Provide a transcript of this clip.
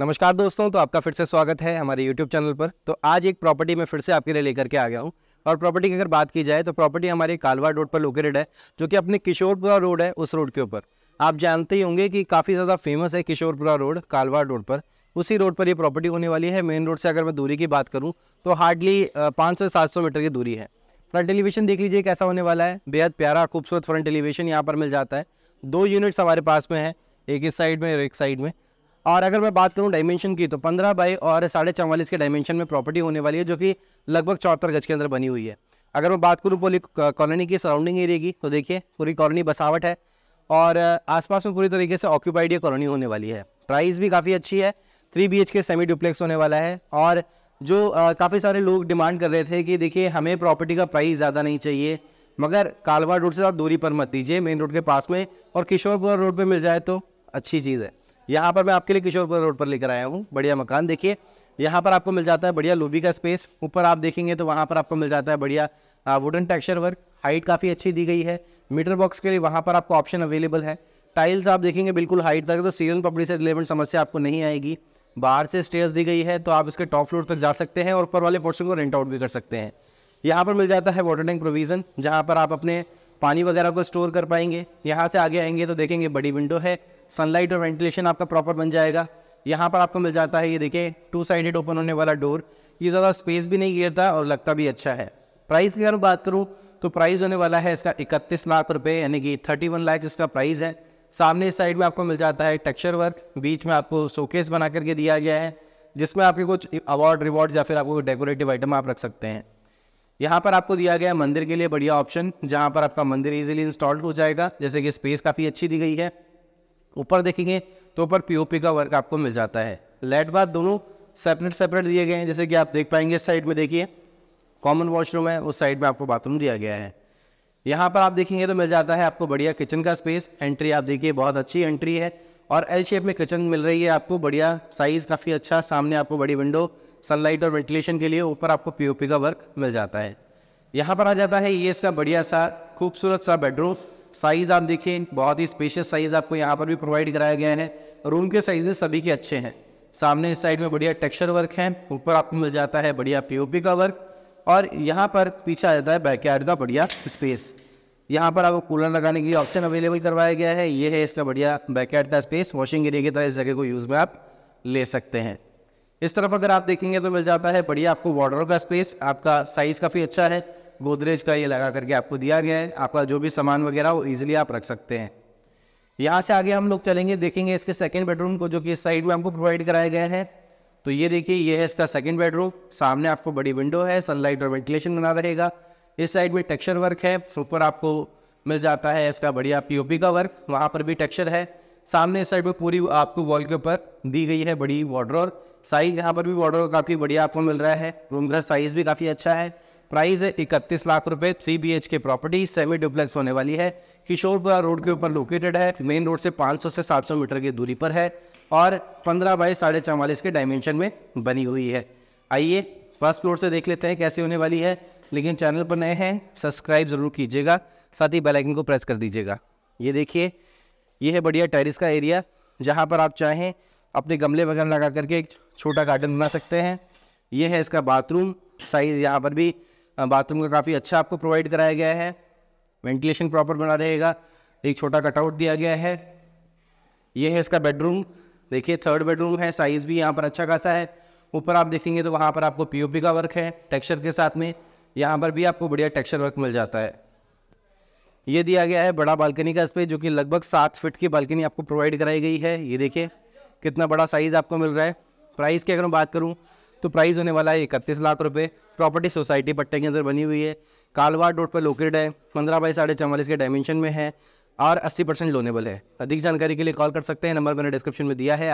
नमस्कार दोस्तों तो आपका फिर से स्वागत है हमारे यूट्यूब चैनल पर तो आज एक प्रॉपर्टी में फिर से आपके लिए लेकर के आ गया हूँ और प्रॉपर्टी की अगर बात की जाए तो प्रॉपर्टी हमारी कालवा रोड पर लोकेटेड है जो कि अपने किशोरपुरा रोड है उस रोड के ऊपर आप जानते ही होंगे कि काफ़ी ज़्यादा फेमस है किशोरपुरा रोड कालवा रोड पर उसी रोड पर ये प्रॉपर्टी होने वाली है मेन रोड से अगर मैं दूरी की बात करूँ तो हार्डली पाँच से सात मीटर की दूरी है फ्रंट एलिवेशन देख लीजिए कैसा होने वाला है बेहद प्यारा खूबसूरत फ्रंट एलिवेशन यहाँ पर मिल जाता है दो यूनिट्स हमारे पास में है एक इस साइड में और एक साइड में और अगर मैं बात करूँ डायमेंशन की तो पंद्रह बाई और साढ़े चवालीस के डायमेंशन में प्रॉपर्टी होने वाली है जो कि लगभग चौहत्तर गज के अंदर बनी हुई है अगर मैं बात करूँ पूरी कॉलोनी की सराउंडिंग एरिया की तो देखिए पूरी कॉलोनी बसावट है और आसपास में पूरी तरीके से ऑक्यूपाइड ये कॉलोनी होने वाली है प्राइस भी काफ़ी अच्छी है three B K semi duplex होने वाला है और जो काफ़ी सारे लोग डिमांड कर रहे थे कि देखिए हमें प्रॉपर्टी का प्राइस ज़्यादा नहीं चाहिए मगर कालवा रोड से ज़्यादा दूरी पर मत दीजिए मेन रोड के पास में और किशोरपुर रोड पर मिल जाए तो अच्छी चीज़ है यहाँ पर मैं आपके लिए किशोरपुर रोड पर लेकर आया हूँ बढ़िया मकान देखिए यहाँ पर आपको मिल जाता है बढ़िया लोबी का स्पेस ऊपर आप देखेंगे तो वहाँ पर आपको मिल जाता है बढ़िया वुडन टेक्सचर वर्क हाइट काफ़ी अच्छी दी गई है मीटर बॉक्स के लिए वहाँ पर आपको ऑप्शन अवेलेबल है टाइल्स आप देखेंगे बिल्कुल हाइट तक तो सीरियल पपड़ी से रिलेवेंट समस्या आपको नहीं आएगी बाहर से स्टेयर्स दी गई है तो आप इसके टॉप फ्लोर तक जा सकते हैं और ऊपर वाले पोर्शन को रेंट आउट भी कर सकते हैं यहाँ पर मिल जाता है वाटर टैंक प्रोविज़न जहाँ पर आप अपने पानी वगैरह को स्टोर कर पाएंगे यहाँ से आगे आएंगे तो देखेंगे बड़ी विंडो है सनलाइट और वेंटिलेशन आपका प्रॉपर बन जाएगा यहाँ पर आपको मिल जाता है ये देखिए टू साइडेड ओपन होने वाला डोर ये ज़्यादा स्पेस भी नहीं गिरता और लगता भी अच्छा है प्राइस की अगर बात करूँ तो प्राइस होने वाला है इसका इकतीस लाख रुपये यानी कि थर्टी वन लाख इसका प्राइस है सामने इस साइड में आपको मिल जाता है टेक्चर वर्क बीच में आपको शोकेस बना करके दिया गया है जिसमें आपके कुछ अवार्ड रिवॉर्ड या फिर आपको डेकोरेटिव आइटम आप रख सकते हैं यहाँ पर आपको दिया गया मंदिर के लिए बढ़िया ऑप्शन जहाँ पर आपका मंदिर इजीली इंस्टॉल्ड हो जाएगा जैसे कि स्पेस काफ़ी अच्छी दी गई है ऊपर देखेंगे तो ऊपर पीओपी का वर्क आपको मिल जाता है लेट बाद दोनों सेपरेट सेपरेट दिए गए हैं जैसे कि आप देख पाएंगे साइड में देखिए कॉमन वॉशरूम है उस साइड में आपको बाथरूम दिया गया है यहाँ पर आप देखेंगे तो मिल जाता है आपको बढ़िया किचन का स्पेस एंट्री आप देखिए बहुत अच्छी एंट्री है और एल शेप में किचन मिल रही है आपको बढ़िया साइज़ काफ़ी अच्छा सामने आपको बड़ी विंडो सनलाइट और वेंटिलेशन के लिए ऊपर आपको पीओपी का वर्क मिल जाता है यहाँ पर आ जाता है ये इसका बढ़िया सा खूबसूरत सा बेडरूम साइज़ आप देखिए बहुत ही स्पेशियस साइज़ आपको यहाँ पर भी प्रोवाइड कराया गया है रूम के साइजेस सभी के अच्छे हैं सामने इस साइड में बढ़िया टेक्सचर वर्क है ऊपर आपको मिल जाता है बढ़िया पीओपी का वर्क और यहाँ पर पीछे आ जाता है बैकयार्ड का बढ़िया स्पेस यहाँ पर आपको कूलर लगाने के लिए ऑप्शन अवेलेबल करवाया गया है ये है इसका बढ़िया बैकेट का स्पेस वॉशिंग एरिया की तरह इस जगह को यूज़ में आप ले सकते हैं इस तरफ अगर आप देखेंगे तो मिल जाता है बढ़िया आपको वार्डरोब का स्पेस आपका साइज़ काफ़ी अच्छा है गोदरेज का ये लगा करके आपको दिया गया है आपका जो भी सामान वगैरह वो ईजिली आप रख सकते हैं यहाँ से आगे हम लोग चलेंगे देखेंगे इसके सेकेंड बेडरूम को जो कि इस साइड में हमको प्रोवाइड कराया गया है तो ये देखिए ये है इसका सेकेंड बेडरूम सामने आपको बड़ी विंडो है सनलाइट और वेंटिलेशन बना रहेगा इस साइड में टेक्सचर वर्क है सुपर आपको मिल जाता है इसका बढ़िया पीओपी का वर्क वहाँ पर भी टेक्सचर है सामने इस साइड में पूरी आपको वॉल के ऊपर दी गई है बड़ी वॉड्रोर साइज़ यहाँ पर भी वॉड्रोर काफ़ी बढ़िया आपको मिल रहा है रूम का साइज़ भी काफ़ी अच्छा है प्राइस है इकतीस लाख रुपए three B K property semi duplex होने वाली है किशोरपुरा रोड के ऊपर लोकेटेड है मेन रोड से सौ से सौ मीटर की दूरी पर है और पंद्रह बाई साढ़े चवालीस के डायमेंशन में बनी हुई है आइए फर्स्ट फ्लोर से देख लेते हैं कैसे होने वाली है लेकिन चैनल पर नए हैं सब्सक्राइब ज़रूर कीजिएगा साथ ही बेल आइकन को प्रेस कर दीजिएगा ये देखिए ये है बढ़िया टेरिस का एरिया जहाँ पर आप चाहें अपने गमले वगैरह लगा करके एक छोटा गार्डन बना सकते हैं ये है इसका बाथरूम साइज़ यहाँ पर भी बाथरूम का काफ़ी अच्छा आपको प्रोवाइड कराया गया है वेंटिलेशन प्रॉपर बना रहेगा एक छोटा कटआउट दिया गया है ये है इसका बेडरूम देखिए थर्ड बेडरूम है साइज़ भी यहाँ पर अच्छा खासा है ऊपर आप देखेंगे तो वहाँ पर आपको पीओपी का वर्क है टेक्सचर के साथ में यहाँ पर भी आपको बढ़िया टेक्सचर वर्क मिल जाता है ये दिया गया है बड़ा बालकनी का स्पेस जो कि लगभग सात फिट की बालकनी आपको प्रोवाइड कराई गई है ये देखिए कितना बड़ा साइज़ आपको मिल रहा है प्राइस की अगर मैं बात करूँ तो प्राइस होने वाला है इकतीस लाख रुपये प्रॉपर्टी सोसाइटी पट्टे के अंदर बनी हुई है कालवाड़ रोड पर लोकेट है पंद्रह बाई साढ़े चवालीस के डायमेंशन में है और अस्सी परसेंट लोनेबल है अधिक जानकारी के लिए कॉल कर सकते हैं नंबर मैंने डिस्क्रिप्शन में दिया है